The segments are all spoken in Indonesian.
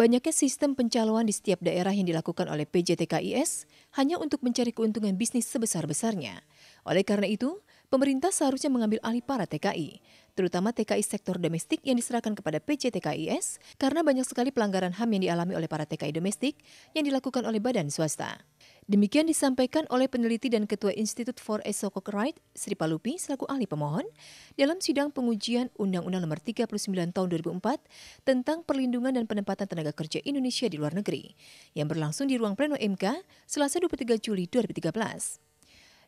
Banyaknya sistem pencaloan di setiap daerah yang dilakukan oleh PJTKIS hanya untuk mencari keuntungan bisnis sebesar-besarnya. Oleh karena itu, pemerintah seharusnya mengambil alih para TKI, terutama TKI sektor domestik yang diserahkan kepada PJTKIS karena banyak sekali pelanggaran HAM yang dialami oleh para TKI domestik yang dilakukan oleh badan swasta. Demikian disampaikan oleh peneliti dan Ketua Institute for Esoco Right, Sri Palupi, selaku ahli pemohon, dalam sidang pengujian Undang-Undang Nomor 39 Tahun 2004 tentang perlindungan dan penempatan tenaga kerja Indonesia di luar negeri, yang berlangsung di ruang pleno MK selasa 23 Juli 2013.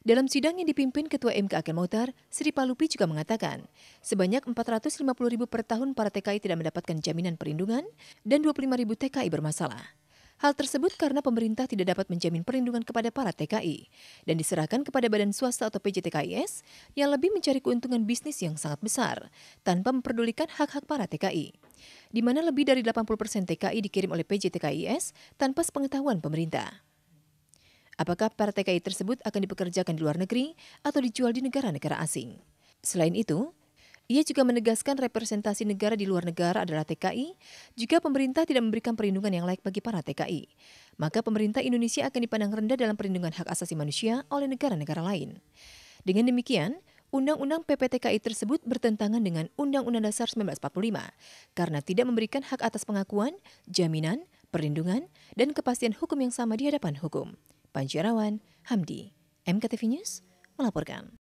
Dalam sidang yang dipimpin Ketua MK Akil Mautar Sri Palupi juga mengatakan, sebanyak 450 ribu per tahun para TKI tidak mendapatkan jaminan perlindungan dan 25 ribu TKI bermasalah. Hal tersebut karena pemerintah tidak dapat menjamin perlindungan kepada para TKI dan diserahkan kepada badan swasta atau PJTKIS yang lebih mencari keuntungan bisnis yang sangat besar tanpa memperdulikan hak-hak para TKI. Di mana lebih dari 80% TKI dikirim oleh PJTKIS tanpa sepengetahuan pemerintah. Apakah para TKI tersebut akan dipekerjakan di luar negeri atau dijual di negara-negara asing? Selain itu, ia juga menegaskan representasi negara di luar negara adalah TKI, jika pemerintah tidak memberikan perlindungan yang layak bagi para TKI. Maka pemerintah Indonesia akan dipandang rendah dalam perlindungan hak asasi manusia oleh negara-negara lain. Dengan demikian, Undang-Undang PPTKI tersebut bertentangan dengan Undang-Undang Dasar 1945 karena tidak memberikan hak atas pengakuan, jaminan, perlindungan, dan kepastian hukum yang sama di hadapan hukum. Panjirawan, Hamdi, MKTV News, melaporkan.